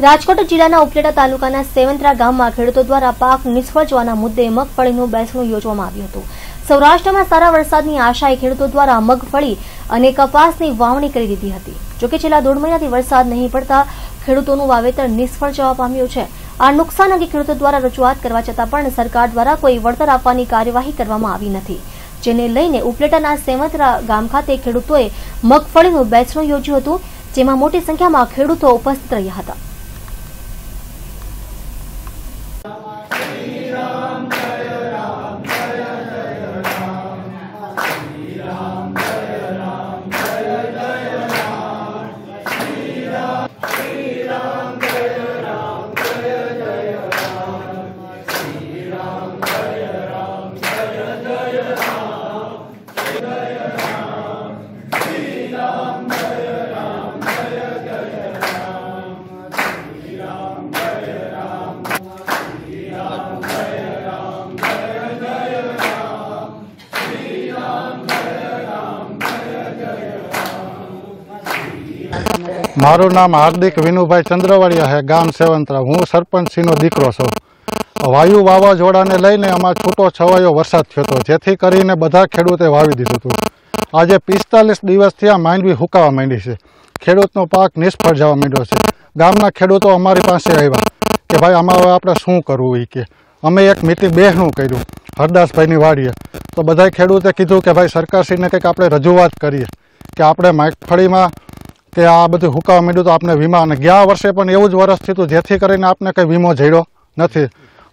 રાજકોટ જિલ્લાના ઉપલેટા તાલુકાના સેવંતરા ગામમાં ખેડૂતો દ્વારા પાક નિષ્ફળ જવાના મુદ્દે મગફળીનું બેસણું યોજવામાં આવ્યું હતું સૌરાષ્ટ્રમાં સારા વરસાદની આશાએ ખેડૂતો દ્વારા મગફળી અને કપાસની વાવણી કરી દીધી હતી જોકે છેલ્લા દોઢ મહિનાથી વરસાદ નહીં પડતા ખેડૂતોનું વાવેતર નિષ્ફળ જવા પામ્યું છે આ નુકસાન અંગે ખેડૂતો દ્વારા રજૂઆત કરવા છતાં પણ સરકાર દ્વારા કોઈ વળતર આપવાની કાર્યવાહી કરવામાં આવી નથી જેને લઈને ઉપલેટાના સેવંતરા ગામ ખાતે ખેડૂતોએ મગફળીનું બેસણું યોજ્યું હતું જેમાં મોટી સંખ્યામાં ખેડૂતો ઉપસ્થિત રહ્યા હતા મારું નામ હાર્દિક વિનુભાઈ ચંદ્રવાડિયા છે ગામ સેવંતરા હું સરપંચસિંહનો દીકરો છું વાયુ વાવાઝોડાને લઈને આમાં છૂટો છવાયો વરસાદ થયો હતો જેથી કરીને બધા ખેડૂતે વાવી દીધું હતું આજે પિસ્તાલીસ દિવસથી આ માંડવી હુકાવા માંડી છે ખેડૂતનો પાક નિષ્ફળ જવા માંડ્યો છે ગામના ખેડૂતો અમારી પાસે આવ્યા કે ભાઈ આમાં હવે આપણે શું કરવું એ કે અમે એક મિટિંગ બેહનું કર્યું હરદાસભાઈની વાડીએ તો બધા ખેડૂતે કીધું કે ભાઈ સરકારશ્રીને કંઈક આપણે રજૂઆત કરીએ કે આપણે મગફળીમાં કે આ બધું હુકાવા માંડ્યું તો આપને વીમા અને ગયા વર્ષે પણ એવું જ વર્ષ થયું જેથી કરીને આપને કંઈ વીમો જડ્યો નથી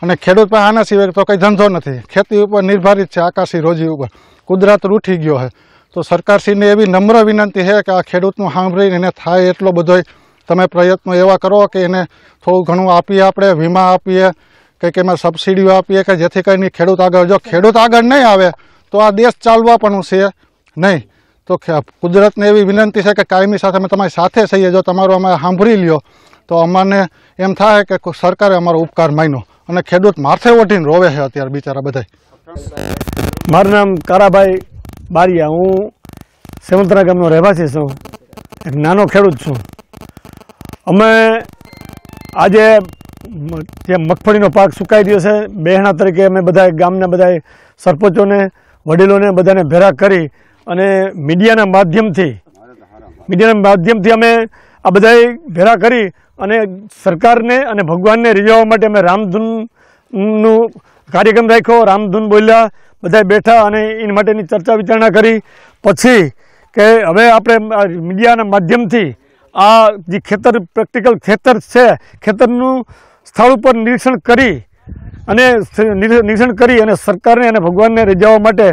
અને ખેડૂત પણ આના સિવાય તો કંઈ ધંધો નથી ખેતી ઉપર નિર્ધારિત છે આકાશી રોજી ઉપર કુદરત રૂઠી ગયો છે તો સરકારશ્રીને એવી નમ્ર વિનંતી છે કે આ ખેડૂતનું સાંભળીને એને થાય એટલો બધો તમે પ્રયત્નો એવા કરો કે એને થોડું ઘણું આપીએ આપણે વીમા આપીએ કંઈક એમાં સબસિડીઓ આપીએ કે જેથી કરીને ખેડૂત આગળ જો ખેડૂત આગળ નહીં આવે તો આ દેશ ચાલવા પણ છે નહીં તો કુદરતને એવી વિનંતી છે કે કાયમી સાથે અમે તમારી સાથે થઈએ જો તમારું અમે સાંભળી લ્યો તો અમને એમ થાય કે સરકારે અમારો ઉપકાર માન્યો અને ખેડૂત માથે ઓઢીને રોવે છે અત્યારે બિચારા બધા મારું નામ કારાભાઈ બારિયા હું સેવંતરા ગામનો રહેવાસી છું એક નાનો ખેડૂત છું અમે આજે જે મગફળીનો પાક સુકાઈ ગયો છે બહેણા તરીકે અમે બધા ગામના બધા સરપંચોને વડીલોને બધાને ભેરા કરી અને મીડિયાના માધ્યમથી મીડિયાના માધ્યમથી અમે આ બધાએ ભેરા કરી અને સરકારને અને ભગવાનને રીઝવવા માટે અમે રામધૂનનું કાર્યક્રમ રાખ્યો રામધૂન બોલ્યા બધાએ બેઠા અને એની માટેની ચર્ચા વિચારણા કરી પછી કે હવે આપણે મીડિયાના માધ્યમથી આ જે ખેતર પ્રેક્ટિકલ ખેતર છે ખેતરનું સ્થળ ઉપર નિરીક્ષણ કરી અને નિરીક્ષણ કરી અને સરકારને અને ભગવાનને રજાવા માટે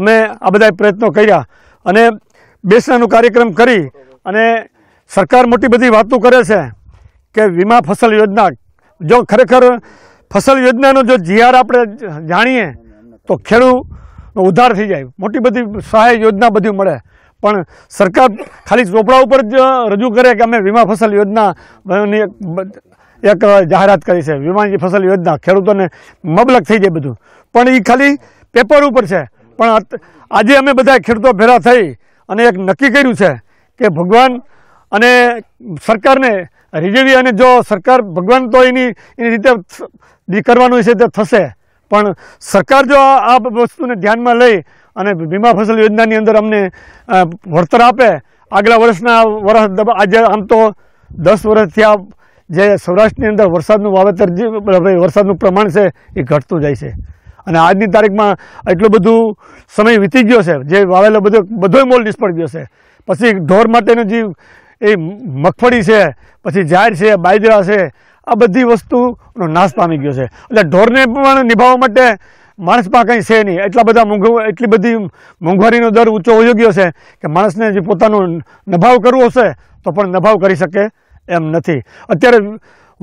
અમે આ બધા પ્રયત્નો કર્યા અને બેસણાનો કાર્યક્રમ કરી અને સરકાર મોટી બધી વાતો કરે છે કે વીમા ફસલ યોજના જો ખરેખર ફસલ યોજનાનો જો જીઆર આપણે જાણીએ તો ખેડૂતનો ઉધાર થઈ જાય મોટી બધી સહાય યોજના બધી મળે પણ સરકાર ખાલી ચોપડા ઉપર જ રજૂ કરે કે અમે વીમા ફસલ યોજના એક જાહેરાત કરી છે વિમાની ફસલ યોજના ખેડૂતોને મબલક થઈ જાય બધું પણ એ ખાલી પેપર ઉપર છે પણ આજે અમે બધા ખેડૂતો ભેરા થઈ અને એક નક્કી કર્યું છે કે ભગવાન અને સરકારને રીઝવી અને જો સરકાર ભગવાન તો એની એની રીતે કરવાનું છે તે થશે પણ સરકાર જો આ વસ્તુને ધ્યાનમાં લઈ અને વીમા ફસલ યોજનાની અંદર અમને વળતર આપે આગલા વર્ષના વર્ષ આજે આમ તો દસ વર્ષ આ જે સૌરાષ્ટ્રની અંદર વરસાદનું વાવેતર જે વરસાદનું પ્રમાણ છે એ ઘટતું જાય છે અને આજની તારીખમાં એટલું બધું સમય વીતી ગયો છે જે વાવેલો બધો બધોય મોલ નિષ્ફળ ગયો છે પછી ઢોર માટેનું જે એ મગફળી છે પછી ઝાડ છે બાજરા છે આ બધી વસ્તુનો નાશ પામી ગયો છે એટલે ઢોરને પણ નિભાવવા માટે માણસમાં કંઈ છે નહીં એટલા બધા મોંઘ એટલી બધી મોંઘવારીનો દર ઊંચો હોઈ ગયો છે કે માણસને જે પોતાનો નભાવ કરવો હશે તો પણ નભાવ કરી શકે એમ નથી અત્યારે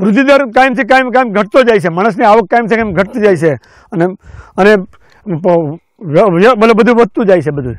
વૃદ્ધિદર કાયમથી કાયમ કાયમ ઘટતો જાય છે માણસની આવક કાયમથી કાયમ ઘટતી જાય છે અને અને બધું વધતું જાય છે બધું